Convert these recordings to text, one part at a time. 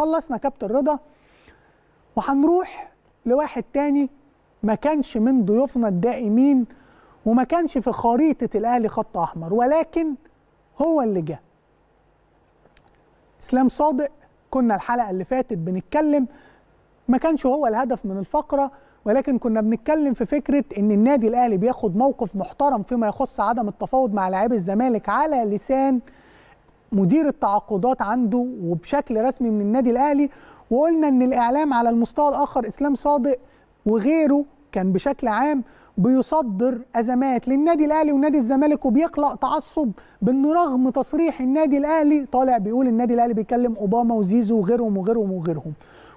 خلصنا كابتن رضا وهنروح لواحد تاني ما كانش من ضيوفنا الدائمين وما كانش في خريطة الأهلي خط أحمر ولكن هو اللي جه إسلام صادق كنا الحلقة اللي فاتت بنتكلم ما كانش هو الهدف من الفقرة ولكن كنا بنتكلم في فكرة إن النادي الأهلي بياخد موقف محترم فيما يخص عدم التفاوض مع لاعبي الزمالك على لسان مدير التعاقدات عنده وبشكل رسمي من النادي الاهلي وقلنا ان الاعلام على المستوى الاخر اسلام صادق وغيره كان بشكل عام بيصدر ازمات للنادي الاهلي ونادي الزمالك وبيخلق تعصب رغم تصريح النادي الاهلي طالع بيقول النادي الاهلي بيكلم اوباما وزيزو وغيرهم وغيرهم وغيرهم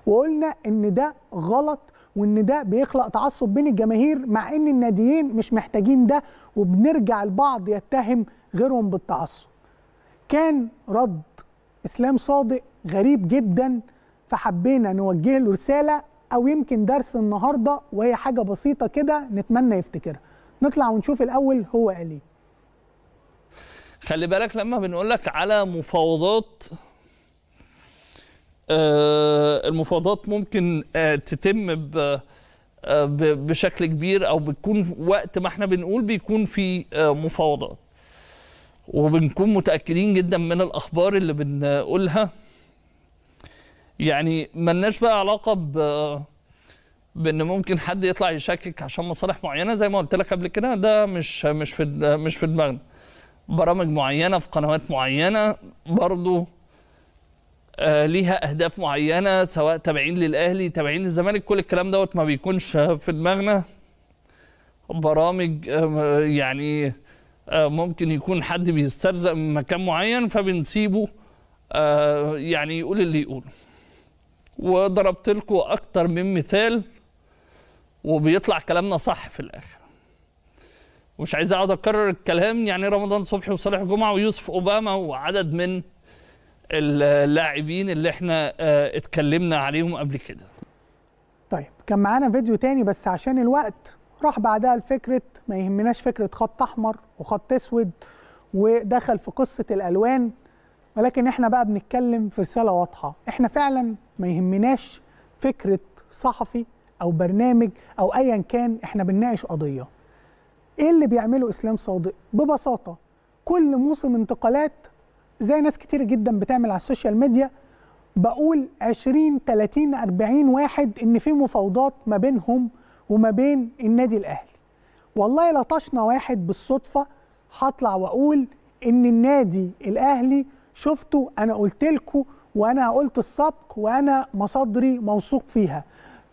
وقلنا ان ده غلط وان ده بيخلق تعصب بين الجماهير مع ان الناديين مش محتاجين ده وبنرجع البعض يتهم غيرهم بالتعصب كان رد اسلام صادق غريب جدا فحبينا نوجه له رساله او يمكن درس النهارده وهي حاجه بسيطه كده نتمنى يفتكرها نطلع ونشوف الاول هو قال ايه خلي بالك لما بنقول لك على مفاوضات آه، المفاوضات ممكن آه، تتم آه، بشكل كبير او بتكون وقت ما احنا بنقول بيكون في مفاوضات وبنكون متاكدين جدا من الاخبار اللي بنقولها يعني ملناش بقى علاقه ب بان ممكن حد يطلع يشكك عشان مصالح معينه زي ما قلت لك قبل كده ده مش مش في مش في دماغنا برامج معينه في قنوات معينه برضو آه ليها اهداف معينه سواء تابعين للاهلي تابعين للزمالك كل الكلام دوت ما بيكونش في دماغنا برامج آه يعني آه، ممكن يكون حد بيسترزق من مكان معين فبنسيبه آه، يعني يقول اللي يقوله وضربت لكم اكتر من مثال وبيطلع كلامنا صح في الاخر مش عايز اقعد اكرر الكلام يعني رمضان صبحي وصالح جمعه ويوسف اوباما وعدد من اللاعبين اللي احنا آه، اتكلمنا عليهم قبل كده طيب كان معانا فيديو تاني بس عشان الوقت راح بعدها لفكره ما يهمناش فكره خط احمر وخط اسود ودخل في قصه الالوان ولكن احنا بقى بنتكلم في رساله واضحه احنا فعلا ما يهمناش فكره صحفي او برنامج او ايا كان احنا بنناقش قضيه ايه اللي بيعمله اسلام صادق ببساطه كل موسم انتقالات زي ناس كتير جدا بتعمل على السوشيال ميديا بقول 20 30 40 واحد ان في مفاوضات ما بينهم وما بين النادي الاهلي والله لطشنا واحد بالصدفه هطلع واقول ان النادي الاهلي شفته انا قلت لكم وانا قلت السبق وانا مصادري موثوق فيها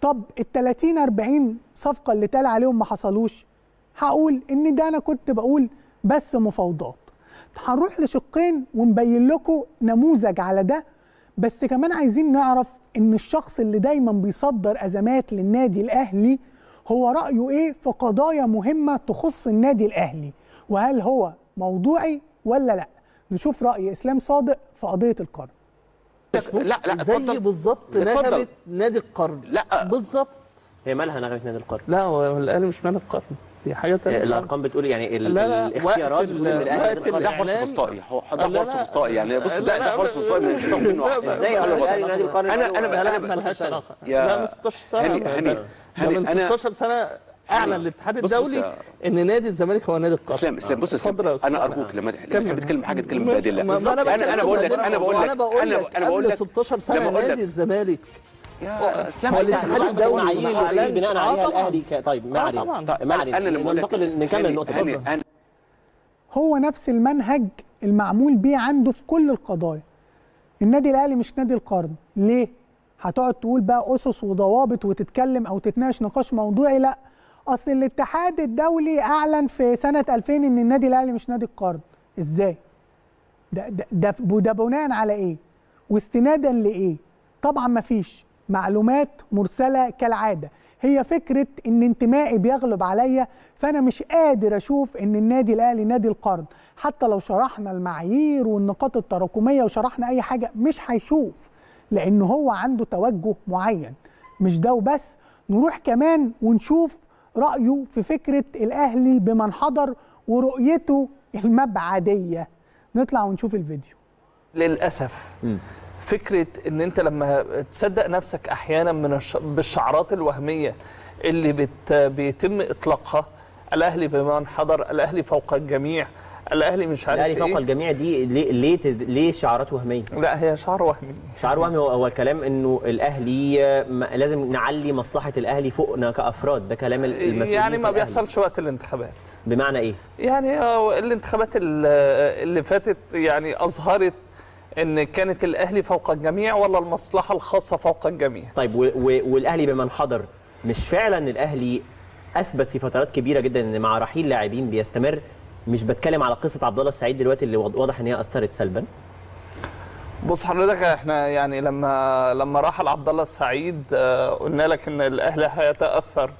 طب ال 30 40 صفقه اللي تال عليهم ما حصلوش هقول ان ده انا كنت بقول بس مفاوضات هنروح لشقين ونبين لكم نموذج على ده بس كمان عايزين نعرف ان الشخص اللي دايما بيصدر ازمات للنادي الاهلي هو رأيه إيه في قضايا مهمة تخص النادي الأهلي وهل هو موضوعي ولا لا نشوف رأي إسلام صادق في قضية القرن لا لا زي بالظبط نغمة نادي القرن لا بالظبط هي مالها نغمة نادي القرن لا هو الأهلي مش نادي القرن دي حاجه ثانيه إيه، الارقام بتقول يعني ال... لا لا الاختيارات بتقول ان الاهلي ده حرص استثنائي ده حرص استثنائي يعني بص ده ده حرص استثنائي من هتاخد منه واحد ازاي انا نادي القرن انا انا لا ملهاش علاقه لا من 16 سنه هاني هاني من 16 سنه اعلن الاتحاد الدولي ان نادي الزمالك هو نادي القرن اسلام اسلام بص اسلام انا ارجوك لما تحب تتكلم حاجه تتكلم بقى انا انا بقول لك انا بقول لك انا بقول لك انا بقول لك 16 سنه نادي الزمالك هو الاتحاد الدولي معايير بناء ايه الاهلي طيب ما علينا ما اللي ننتقل نكمل النقطه دي هو نفس المنهج المعمول بيه عنده في كل القضايا النادي الاهلي مش نادي القرن ليه هتقعد تقول بقى اسس وضوابط وتتكلم او تتناقش نقاش موضوعي لا اصل الاتحاد الدولي اعلن في سنه 2000 ان النادي الاهلي مش نادي القرن ازاي ده ده ده, ده بناء على ايه واستنادا لايه طبعا مفيش معلومات مرسله كالعاده هي فكره ان انتمائي بيغلب عليا فانا مش قادر اشوف ان النادي الاهلي نادي القرن حتى لو شرحنا المعايير والنقاط التراكميه وشرحنا اي حاجه مش هيشوف لان هو عنده توجه معين مش ده وبس نروح كمان ونشوف رايه في فكره الاهلي بمن حضر ورؤيته المبعديه نطلع ونشوف الفيديو للاسف فكره ان انت لما تصدق نفسك احيانا من الش... بالشعارات الوهميه اللي بت... بيتم اطلاقها الاهلي بمن حضر الاهلي فوق الجميع الاهلي مش عارف الاهلي فوق إيه؟ الجميع دي ليه ليه ليه شعارات وهميه؟ لا هي شعار وهمي شعار وهمي هو كلام انه الاهلي لازم نعلي مصلحه الاهلي فوقنا كافراد ده كلام المسؤولين يعني ما بيحصلش وقت الانتخابات بمعنى ايه؟ يعني الانتخابات اللي فاتت يعني اظهرت ان كانت الاهلي فوق الجميع ولا المصلحه الخاصه فوق الجميع طيب والاهلي بمن حضر مش فعلا الاهلي اثبت في فترات كبيره جدا ان مع رحيل لاعبين بيستمر مش بتكلم على قصه عبد الله السعيد دلوقتي اللي واضح ان هي اثرت سلبا بص حضرتك احنا يعني لما لما راح عبد الله السعيد آه، قلنا لك ان الاهلي هيتاثر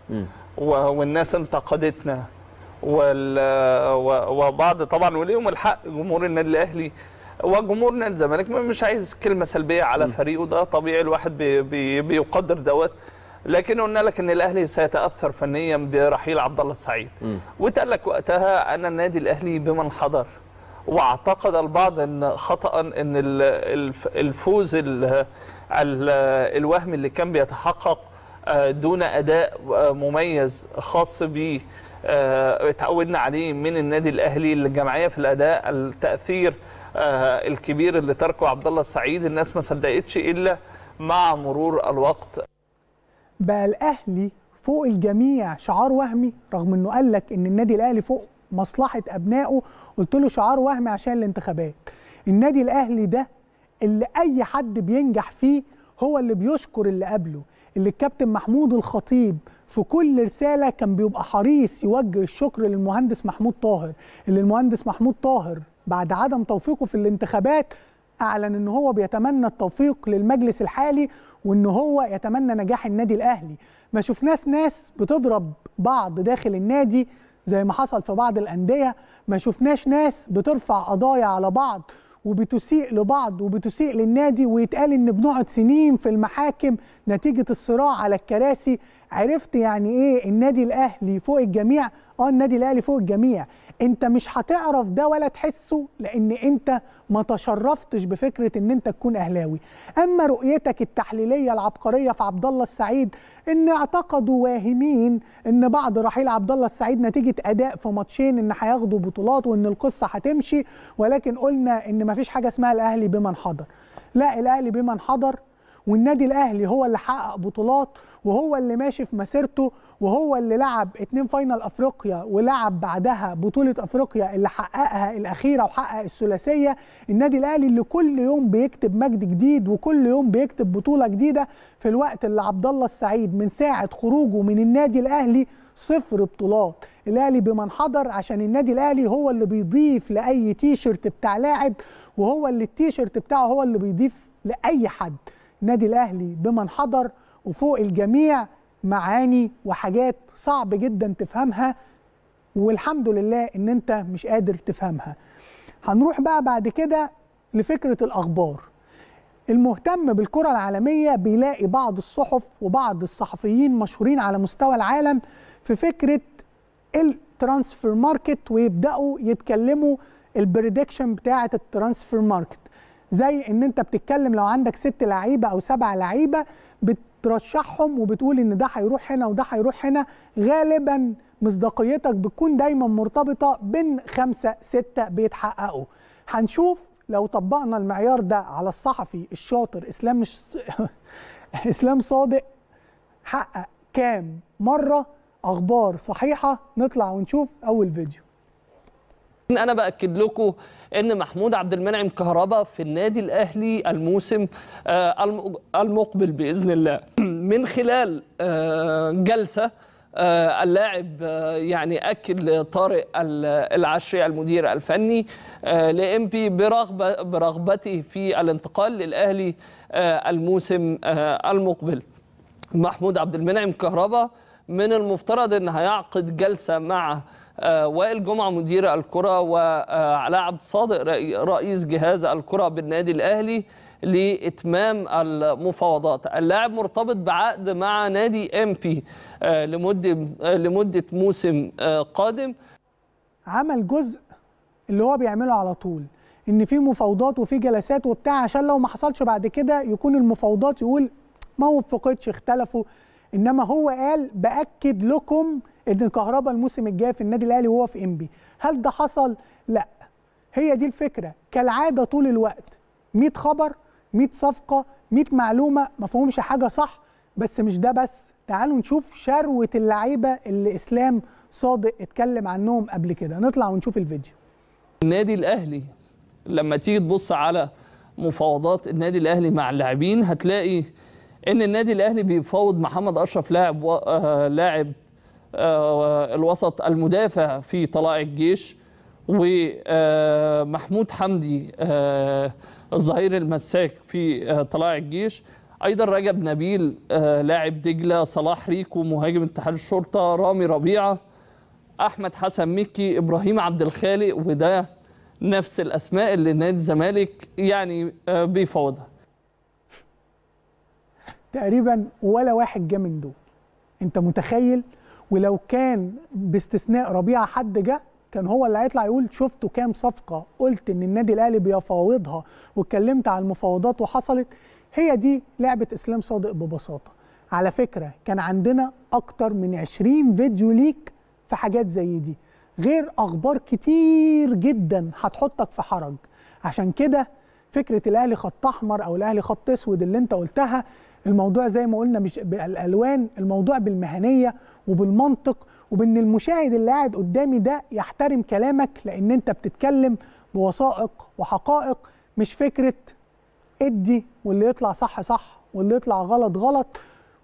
والناس انتقدتنا وبعض طبعا وليهم الحق جمهور النادي الاهلي وجمهور نادي الزمالك مش عايز كلمه سلبيه على فريقه ده طبيعي الواحد بي بي بيقدر دوت لكن قلنا لك ان الاهلي سيتاثر فنيا برحيل عبد الله السعيد وتقال لك وقتها ان النادي الاهلي بمن حضر واعتقد البعض ان خطا ان الفوز ال الوهم اللي كان بيتحقق آه، دون اداء آه، مميز خاص بيه آه، اتعودنا عليه من النادي الاهلي الجمعيه في الاداء التاثير آه، الكبير اللي تركه عبد الله السعيد الناس ما صدقتش الا مع مرور الوقت بقى الاهلي فوق الجميع شعار وهمي رغم انه قال لك ان النادي الاهلي فوق مصلحه ابنائه قلت له شعار وهمي عشان الانتخابات النادي الاهلي ده اللي اي حد بينجح فيه هو اللي بيشكر اللي قبله اللي الكابتن محمود الخطيب في كل رساله كان بيبقى حريص يوجه الشكر للمهندس محمود طاهر اللي المهندس محمود طاهر بعد عدم توفيقه في الانتخابات اعلن ان هو بيتمنى التوفيق للمجلس الحالي وان هو يتمنى نجاح النادي الاهلي ما شفناش ناس بتضرب بعض داخل النادي زي ما حصل في بعض الانديه ما شفناش ناس بترفع قضايا على بعض وبتسيء لبعض وبتسيء للنادي ويتقال ان بنقعد سنين في المحاكم نتيجه الصراع على الكراسي عرفت يعني ايه النادي الاهلي فوق الجميع اه النادي الاهلي فوق الجميع انت مش هتعرف ده ولا تحسه لان انت ما تشرفتش بفكره ان انت تكون اهلاوي اما رؤيتك التحليليه العبقريه في عبد الله السعيد ان اعتقدوا واهمين ان بعد رحيل عبد الله السعيد نتيجه اداء في ماتشين ان هياخدوا بطولات وان القصه هتمشي ولكن قلنا ان ما فيش حاجه اسمها الاهلي بمن حضر لا الاهلي بمن حضر والنادي الاهلي هو اللي حقق بطولات وهو اللي ماشي في مسيرته وهو اللي لعب اتنين فاينل افريقيا ولعب بعدها بطوله افريقيا اللي حققها الاخيره وحقق الثلاثيه النادي الاهلي اللي كل يوم بيكتب مجد جديد وكل يوم بيكتب بطوله جديده في الوقت اللي عبد الله السعيد من ساعه خروجه من النادي الاهلي صفر بطولات الاهلي بمن حضر عشان النادي الاهلي هو اللي بيضيف لاي تيشرت بتاع لاعب وهو اللي التيشرت بتاعه هو اللي بيضيف لاي حد النادي الاهلي بمن حضر وفوق الجميع معاني وحاجات صعب جدا تفهمها والحمد لله ان انت مش قادر تفهمها هنروح بقى بعد كده لفكره الاخبار المهتم بالكره العالميه بيلاقي بعض الصحف وبعض الصحفيين مشهورين على مستوى العالم في فكره الترانسفير ماركت ويبداوا يتكلموا البريدكشن بتاعه الترانسفير ماركت زي ان انت بتتكلم لو عندك ست لعيبه او سبع لعيبه بت ترشحهم وبتقول ان ده هيروح هنا وده هيروح هنا غالبا مصداقيتك بتكون دايما مرتبطه بين خمسه سته بيتحققوا هنشوف لو طبقنا المعيار ده على الصحفي الشاطر اسلام مش اسلام صادق حقق كام مره اخبار صحيحه نطلع ونشوف اول فيديو انا باكد لكم ان محمود عبد المنعم كهربا في النادي الاهلي الموسم آه، المقبل باذن الله من خلال آه، جلسه آه، اللاعب يعني اكد لطارق العشري المدير الفني لامبي برغبه برغبته في الانتقال للاهلي الموسم المقبل محمود عبد المنعم كهربا من المفترض ان هيعقد جلسه مع آه، وائل جمعه مدير الكره وعلاء عبد الصادق رئيس جهاز الكره بالنادي الاهلي لاتمام المفاوضات اللاعب مرتبط بعقد مع نادي ام بي آه، لمده آه، لمده موسم قادم عمل جزء اللي هو بيعمله على طول ان في مفاوضات وفي جلسات وبتاع عشان لو ما حصلش بعد كده يكون المفاوضات يقول ما وفقتش اختلفوا انما هو قال باكد لكم ان كهربا الموسم الجاي في النادي الاهلي وهو في انبي هل ده حصل لا هي دي الفكره كالعاده طول الوقت 100 خبر 100 صفقه 100 معلومه ما فيهمش حاجه صح بس مش ده بس تعالوا نشوف شروه اللعيبه اللي اسلام صادق اتكلم عنهم قبل كده نطلع ونشوف الفيديو النادي الاهلي لما تيجي تبص على مفاوضات النادي الاهلي مع اللاعبين هتلاقي ان النادي الاهلي بيفاوض محمد اشرف لاعب و... آه لاعب آه، الوسط المدافع في طلائع الجيش ومحمود حمدي آه، الظهير المساك في آه، طلائع الجيش ايضا رجب نبيل لاعب دجله صلاح ريكو مهاجم اتحاد الشرطه رامي ربيعه احمد حسن مكي ابراهيم عبد الخالق وده نفس الاسماء اللي نادي الزمالك يعني بيفاوضها تقريبا ولا واحد جه من دول انت متخيل ولو كان باستثناء ربيعه حد جه كان هو اللي هيطلع يقول شفتوا كام صفقه قلت ان النادي الاهلي بيفاوضها واتكلمت على المفاوضات وحصلت هي دي لعبه اسلام صادق ببساطه على فكره كان عندنا اكتر من 20 فيديو ليك في حاجات زي دي غير اخبار كتير جدا هتحطك في حرج عشان كده فكره الاهلي خط احمر او الاهلي خط اسود اللي انت قلتها الموضوع زي ما قلنا مش بالالوان الموضوع بالمهنيه وبالمنطق وبان المشاهد اللي قاعد قدامي ده يحترم كلامك لان انت بتتكلم بوثائق وحقائق مش فكره ادي واللي يطلع صح صح واللي يطلع غلط غلط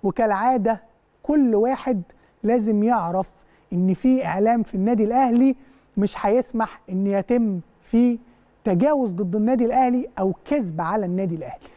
وكالعاده كل واحد لازم يعرف ان في اعلام في النادي الاهلي مش هيسمح ان يتم فيه تجاوز ضد النادي الاهلي او كذب على النادي الاهلي